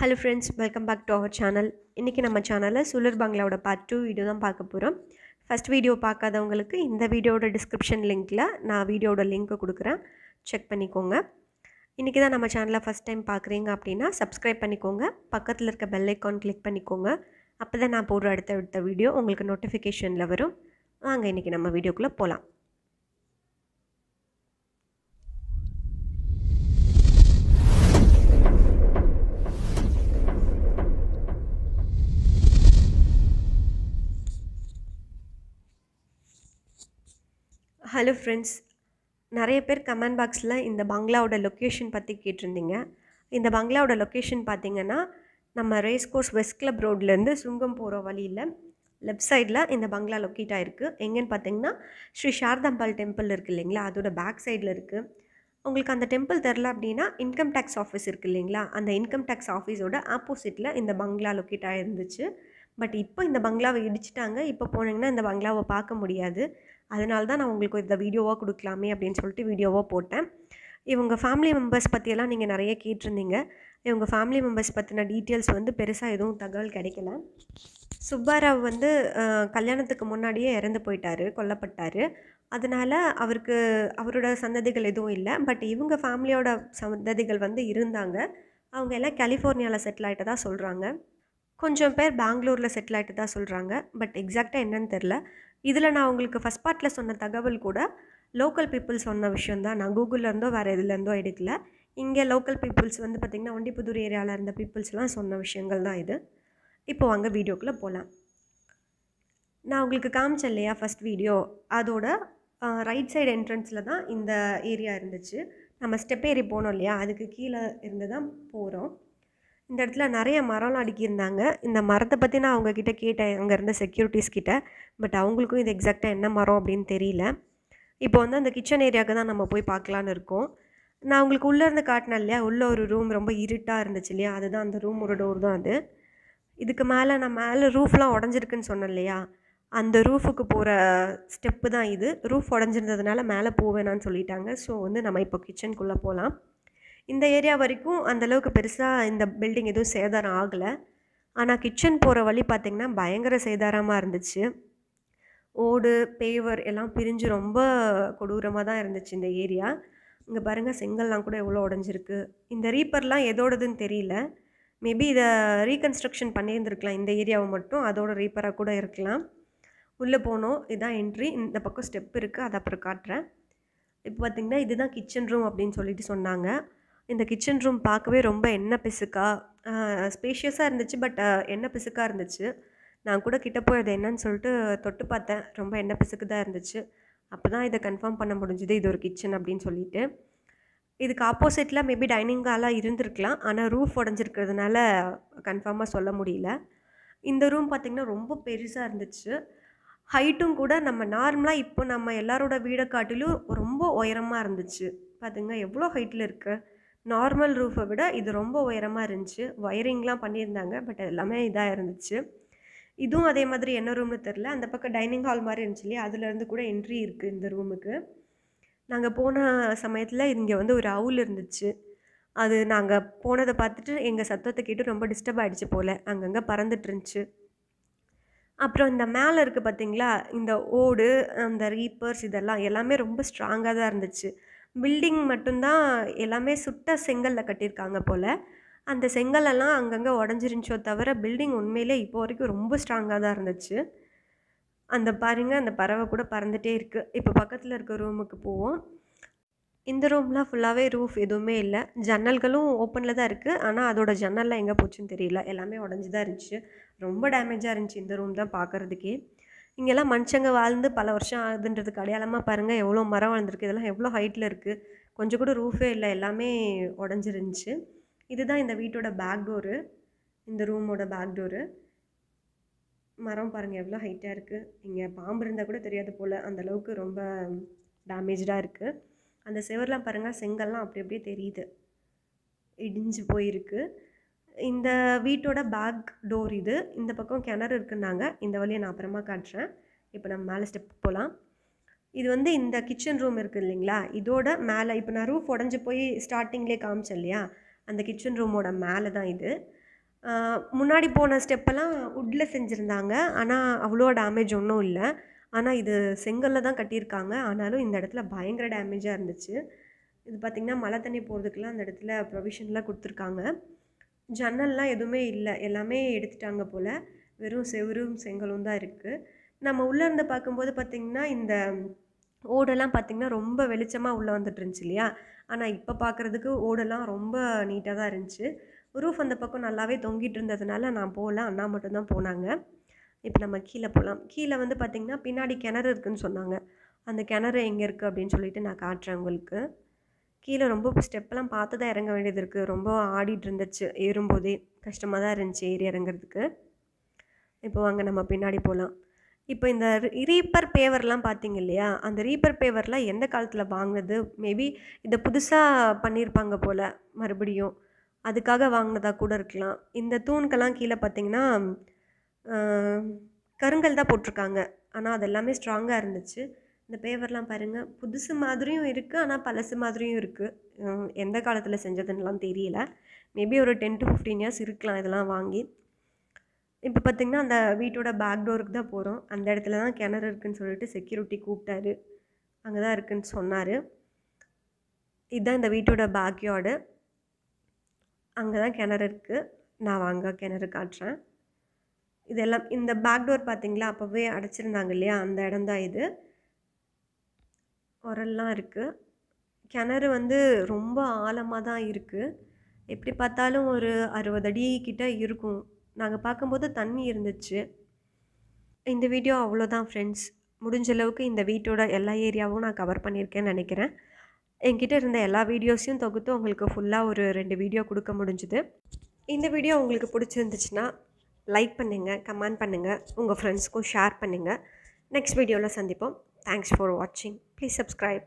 Hello friends welcome back to our channel இன்றைக்கி நம்ம சேனலில் சுலர் பங்களாவோட பார்ட் டூ வீடியோ தான் பார்க்க போகிறோம் ஃபஸ்ட் வீடியோ பார்க்காதவங்களுக்கு இந்த வீடியோட டிஸ்கிரிப்ஷன் லிங்கில் நான் வீடியோட லிங்க்கை கொடுக்குறேன் செக் பண்ணிக்கோங்க இன்றைக்கி தான் நம்ம சேனலை ஃபஸ்ட் டைம் பார்க்குறீங்க அப்படின்னா சப்ஸ்கிரைப் பண்ணிக்கோங்க பக்கத்தில் இருக்க பெல் ஐக்கான் கிளிக் பண்ணிக்கோங்க அப்போ தான் நான் போடுற அடுத்த அடுத்த வீடியோ உங்களுக்கு நோட்டிஃபிகேஷனில் வரும் வாங்க இன்றைக்கி நம்ம வீடியோக்குள்ளே போகலாம் ஹலோ ஃப்ரெண்ட்ஸ் நிறைய பேர் கமெண்ட் பாக்ஸில் இந்த பங்களாவோட லொக்கேஷன் பற்றி கேட்டிருந்தீங்க இந்த பங்களாவோட லொக்கேஷன் பார்த்திங்கன்னா நம்ம ரேஸ் கோர்ஸ் வெஸ்ட் கிளப் ரோட்லேருந்து சுங்கம் போகிற வழியில் லெஃப்ட் சைடில் இந்த பங்களா லொக்கேட் ஆகிருக்கு எங்கேன்னு பார்த்தீங்கன்னா ஸ்ரீ சாரதாம்பாள் டெம்பிள் இருக்குது இல்லைங்களா அதோட பேக் சைடில் இருக்குது உங்களுக்கு அந்த டெம்பிள் தெரில அப்படின்னா இன்கம் டேக்ஸ் ஆஃபீஸ் இருக்குது இல்லைங்களா அந்த இன்கம் டேக்ஸ் ஆஃபீஸோட ஆப்போசிட்டில் இந்த பங்களா லொக்கேட் ஆகிருந்துச்சு பட் இப்போ இந்த பங்களாவை இடிச்சிட்டாங்க இப்போ போனீங்கன்னா இந்த பங்களாவை பார்க்க முடியாது அதனால தான் நான் உங்களுக்கு இந்த வீடியோவாக கொடுக்கலாமே அப்படின்னு சொல்லிட்டு வீடியோவாக போட்டேன் இவங்க ஃபேமிலி மெம்பர்ஸ் பற்றியெல்லாம் நீங்கள் நிறைய கேட்டிருந்தீங்க இவங்க ஃபேமிலி மெம்பர்ஸ் பற்றின டீட்டெயில்ஸ் வந்து பெருசாக எதுவும் தகவல் கிடைக்கல சுப்பாராவ் வந்து கல்யாணத்துக்கு முன்னாடியே இறந்து போயிட்டார் கொல்லப்பட்டார் அதனால் அவருக்கு அவரோட சந்ததிகள் எதுவும் இல்லை பட் இவங்க ஃபேமிலியோட சந்ததிகள் வந்து இருந்தாங்க அவங்க எல்லாம் கலிஃபோர்னியாவில் செட்டில் ஆகிட்டதாக சொல்கிறாங்க கொஞ்சம் பேர் பெங்களூரில் செட்டில் ஆகிட்டு தான் சொல்கிறாங்க பட் எக்ஸாக்டாக என்னன்னு தெரில இதில் நான் உங்களுக்கு ஃபஸ்ட் பார்ட்டில் சொன்ன தகவல் கூட லோக்கல் பீப்புள்ஸ் சொன்ன விஷயம் தான் நான் கூகுள்லேருந்தோ வேறு இதுலேருந்தோ எடுக்கல இங்கே லோக்கல் பீப்புள்ஸ் வந்து பார்த்திங்கன்னா ஒண்டிப்புதூர் ஏரியாவில் இருந்த பீப்புள்ஸ்லாம் சொன்ன விஷயங்கள் தான் இது இப்போ வாங்க வீடியோக்குள்ளே போகலாம் நான் உங்களுக்கு காமிச்சேன் இல்லையா ஃபஸ்ட் வீடியோ அதோட ரைட் சைடு என்ட்ரன்ஸில் தான் இந்த ஏரியா இருந்துச்சு நம்ம ஸ்டெப் ஏறி போனோம் இல்லையா அதுக்கு கீழே இருந்து தான் போகிறோம் இந்த இடத்துல நிறைய மரம்லாம் அடுக்கியிருந்தாங்க இந்த மரத்தை பற்றி நான் அவங்கக்கிட்ட கேட்டேன் அங்கே இருந்த செக்யூரிட்டிஸ் கிட்ட பட் அவங்களுக்கும் இது எக்ஸாக்டாக என்ன மரம் அப்படின்னு தெரியல இப்போ வந்து அந்த கிச்சன் ஏரியாவுக்கு தான் நம்ம போய் பார்க்கலான்னு இருக்கோம் நான் உங்களுக்கு உள்ளே இருந்து காட்டினேன் இல்லையா உள்ளே ஒரு ரூம் ரொம்ப இருட்டாக இருந்துச்சு இல்லையா அதுதான் அந்த ரூம் ஒரு டோர் தான் அது இதுக்கு மேலே நான் மேலே ரூஃப்லாம் உடஞ்சிருக்குன்னு சொன்னேன் இல்லையா அந்த ரூஃபுக்கு போகிற ஸ்டெப்பு தான் இது ரூஃப் உடஞ்சிருந்ததுனால மேலே போவேணான்னு சொல்லிட்டாங்க ஸோ வந்து நம்ம இப்போ கிச்சனுக்குள்ளே போகலாம் இந்த ஏரியா வரைக்கும் அந்தளவுக்கு பெருசாக இந்த பில்டிங் எதுவும் சேதாரம் ஆகலை ஆனால் கிச்சன் போகிற வழி பார்த்திங்கன்னா பயங்கர சேதாரமாக இருந்துச்சு ஓடு பேவர் எல்லாம் பிரிஞ்சு ரொம்ப கொடூரமாக தான் இருந்துச்சு இந்த ஏரியா இங்கே பாருங்கள் செங்கல்லாம் கூட எவ்வளோ உடஞ்சிருக்கு இந்த ரீப்பர்லாம் எதோடதுன்னு தெரியல மேபி இதை ரீகன்ஸ்ட்ரக்ஷன் பண்ணியிருந்துருக்கலாம் இந்த ஏரியாவை மட்டும் அதோட ரீப்பராக கூட இருக்கலாம் உள்ளே போனோம் இதுதான் என்ட்ரி இந்த பக்கம் ஸ்டெப் இருக்குது அதை அப்புறம் காட்டுறேன் இப்போ பார்த்திங்கன்னா இதுதான் கிச்சன் ரூம் அப்படின்னு சொல்லிட்டு சொன்னாங்க இந்த கிச்சன் ரூம் பார்க்கவே ரொம்ப எண்ணெய் பிசுக்காக ஸ்பேஷியஸாக இருந்துச்சு பட் எண்ணெய் பிசுக்காக இருந்துச்சு நான் கூட கிட்ட போய் என்னன்னு சொல்லிட்டு தொட்டு பார்த்தேன் ரொம்ப எண்ணெய் பிசுக்கு தான் இருந்துச்சு அப்போ தான் இதை கன்ஃபார்ம் பண்ண முடிஞ்சுது இது ஒரு கிச்சன் அப்படின்னு சொல்லிட்டு இதுக்கு ஆப்போசிட்டில் மேபி டைனிங் ஹாலாக இருந்திருக்கலாம் ஆனால் ரூஃப் உடஞ்சிருக்கிறதுனால கன்ஃபார்மாக சொல்ல முடியல இந்த ரூம் பார்த்திங்கன்னா ரொம்ப பெருசாக இருந்துச்சு ஹைட்டும் கூட நம்ம நார்மலாக இப்போ நம்ம எல்லாரோட வீடை காட்டிலும் ரொம்ப உயரமாக இருந்துச்சு பார்த்திங்கன்னா எவ்வளோ ஹைட்டில் இருக்குது நார்மல் ரூஃபை விட இது ரொம்ப உயரமாக இருந்துச்சு ஒயரிங்லாம் பண்ணியிருந்தாங்க பட் எல்லாமே இதாக இருந்துச்சு இதுவும் அதே மாதிரி என்ன ரூம்னு தெரில அந்த பக்கம் டைனிங் ஹால் மாதிரி இருந்துச்சு இல்லையா அதுலேருந்து கூட என்ட்ரி இருக்குது இந்த ரூமுக்கு நாங்கள் போன சமயத்தில் இங்கே வந்து ஒரு அவுல் இருந்துச்சு அது நாங்கள் போனதை பார்த்துட்டு எங்கள் சத்தத்தை கேட்டு ரொம்ப டிஸ்டர்ப் ஆகிடுச்சு போல் அங்கங்கே பறந்துட்டு இருந்துச்சு அப்புறம் இந்த மேலே இருக்குது பார்த்தீங்களா இந்த ஓடு அந்த ரீப்பர்ஸ் இதெல்லாம் எல்லாமே ரொம்ப ஸ்ட்ராங்காக தான் இருந்துச்சு பில்டிங் மட்டும்தான் எல்லாமே சுட்ட செங்கல்ல கட்டியிருக்காங்க போல் அந்த செங்கலெல்லாம் அங்கங்கே உடஞ்சிருந்துச்சோ தவிர பில்டிங் உண்மையிலே இப்போ வரைக்கும் ரொம்ப ஸ்ட்ராங்காக தான் இருந்துச்சு அந்த பாருங்கள் அந்த பறவை கூட பறந்துகிட்டே இருக்குது இப்போ பக்கத்தில் இருக்க ரூமுக்கு போவோம் இந்த ரூம்லாம் ஃபுல்லாகவே ரூஃப் எதுவுமே இல்லை ஜன்னல்களும் ஓப்பனில் தான் இருக்குது ஆனால் அதோட ஜன்னல்லாம் எங்கே போச்சுன்னு தெரியல எல்லாமே உடஞ்சி தான் இருந்துச்சு ரொம்ப டேமேஜாக இருந்துச்சு இந்த ரூம் தான் பார்க்குறதுக்கே இங்கெல்லாம் மனுஷங்க வாழ்ந்து பல வருஷம் ஆகுதுன்றதுக்கு அடையாளமாக பாருங்கள் எவ்வளோ மரம் வளர்ந்துருக்கு இதெல்லாம் எவ்வளோ ஹைட்டில் இருக்குது கொஞ்சம் கூட ரூஃபே இல்லை எல்லாமே உடஞ்சிருந்துச்சு இதுதான் இந்த வீட்டோட பேக் டோரு இந்த ரூமோட பேக் டோரு மரம் பாருங்கள் எவ்வளோ ஹைட்டாக இருக்குது இங்கே பாம்பு இருந்தால் கூட தெரியாது போல் அந்தளவுக்கு ரொம்ப டேமேஜாக இருக்குது அந்த செவர்லாம் பாருங்கள் செங்கல்லாம் அப்படி அப்படியே தெரியுது இடிஞ்சு போயிருக்கு இந்த வீட்டோட பேக் டோர் இது இந்த பக்கம் கிணறு இருக்குன்னாங்க இந்த வழியை நான் அப்புறமா காட்டுறேன் இப்போ நம்ம மேலே ஸ்டெப் போகலாம் இது வந்து இந்த கிச்சன் ரூம் இருக்குது இல்லைங்களா இதோட மேலே இப்போ நான் ரூஃப் உடஞ்சி போய் ஸ்டார்டிங்லேயே காமிச்சேன் இல்லையா அந்த கிச்சன் ரூமோட மேலே தான் இது முன்னாடி போன ஸ்டெப்பெல்லாம் உட்டில் செஞ்சுருந்தாங்க ஆனால் அவ்வளோ டேமேஜ் ஒன்றும் இல்லை ஆனால் இது செங்கல்ல தான் கட்டியிருக்காங்க ஆனாலும் இந்த இடத்துல பயங்கர டேமேஜாக இருந்துச்சு இது பார்த்திங்கன்னா மழை தண்ணி போகிறதுக்கெல்லாம் அந்த இடத்துல ப்ரொவிஷன்லாம் கொடுத்துருக்காங்க ஜன்னல்லாம் எதுவுமே இல்லை எல்லாமே எடுத்துட்டாங்க போல் வெறும் செவரும் செங்கலும் தான் இருக்குது நம்ம உள்ளேருந்து பார்க்கும்போது பார்த்திங்கன்னா இந்த ஓடெல்லாம் பார்த்திங்கன்னா ரொம்ப வெளிச்சமாக உள்ளே வந்துட்டு இருந்துச்சு இல்லையா ஆனால் இப்போ பார்க்குறதுக்கு ஓடெல்லாம் ரொம்ப நீட்டாக தான் இருந்துச்சு ரூஃப் அந்த பக்கம் நல்லாவே தொங்கிட்டு இருந்ததுனால நான் போகல அண்ணா மட்டும்தான் போனாங்க இப்போ நம்ம கீழே போகலாம் கீழே வந்து பார்த்திங்கன்னா பின்னாடி கிணறு இருக்குதுன்னு சொன்னாங்க அந்த கிணறு எங்கே இருக்குது அப்படின்னு சொல்லிட்டு நான் காட்டுறேன் உங்களுக்கு கீழே ரொம்ப ஸ்டெப்பெல்லாம் பார்த்து தான் இறங்க வேண்டியது இருக்குது ரொம்ப ஆடிட்டு இருந்துச்சு ஏறும்போதே கஷ்டமாக தான் இருந்துச்சு ஏறி இறங்குறதுக்கு இப்போ வாங்க நம்ம பின்னாடி போகலாம் இப்போ இந்த ரீப்பர் பேவர்லாம் பார்த்தீங்க இல்லையா அந்த ரீப்பர் பேவர்லாம் எந்த காலத்தில் வாங்கினது மேபி இதை புதுசாக பண்ணியிருப்பாங்க போல் மறுபடியும் அதுக்காக வாங்கினதாக கூட இருக்கலாம் இந்த தூண்கெல்லாம் கீழே பார்த்தீங்கன்னா கருங்கல் தான் போட்டிருக்காங்க ஆனால் அது எல்லாமே ஸ்ட்ராங்காக இருந்துச்சு இந்த பேவர்லாம் பாருங்கள் புதுசு மாதிரியும் இருக்குது ஆனால் பழசு மாதிரியும் இருக்குது எந்த காலத்தில் செஞ்சதுன்னெலாம் தெரியல மேபி ஒரு டென் டு ஃபிஃப்டீன் இயர்ஸ் இருக்கலாம் இதெல்லாம் வாங்கி இப்போ பார்த்திங்கன்னா அந்த வீட்டோட பேக் டோருக்கு தான் போகிறோம் அந்த இடத்துல தான் கிணறு இருக்குதுன்னு சொல்லிட்டு செக்யூரிட்டி கூப்பிட்டாரு அங்கே தான் இருக்குதுன்னு சொன்னார் இதுதான் இந்த வீட்டோட பேக்யார்டு அங்கே தான் கிணறு இருக்குது நான் வாங்க கிணறு காட்டுறேன் இதெல்லாம் இந்த பேக் டோர் பார்த்திங்களா அப்போவே அடைச்சிருந்தாங்க இல்லையா அந்த இடம் தான் இது குரல்லாம் இருக்குது கிணறு வந்து ரொம்ப ஆழமாக தான் இருக்குது எப்படி பார்த்தாலும் ஒரு அறுபது அடி கிட்ட இருக்கும் நாங்கள் பார்க்கும்போது தண்ணி இருந்துச்சு இந்த வீடியோ அவ்வளோதான் ஃப்ரெண்ட்ஸ் முடிஞ்ச அளவுக்கு இந்த வீட்டோட எல்லா ஏரியாவும் நான் கவர் பண்ணியிருக்கேன்னு நினைக்கிறேன் என்கிட்ட இருந்த எல்லா வீடியோஸையும் தொகுத்து உங்களுக்கு ஃபுல்லாக ஒரு ரெண்டு வீடியோ கொடுக்க முடிஞ்சுது இந்த வீடியோ உங்களுக்கு பிடிச்சிருந்துச்சுன்னா லைக் பண்ணுங்கள் கமெண்ட் பண்ணுங்கள் உங்கள் ஃப்ரெண்ட்ஸ்க்கும் ஷேர் பண்ணுங்கள் நெக்ஸ்ட் வீடியோவில் சந்திப்போம் Thanks for watching. Please subscribe.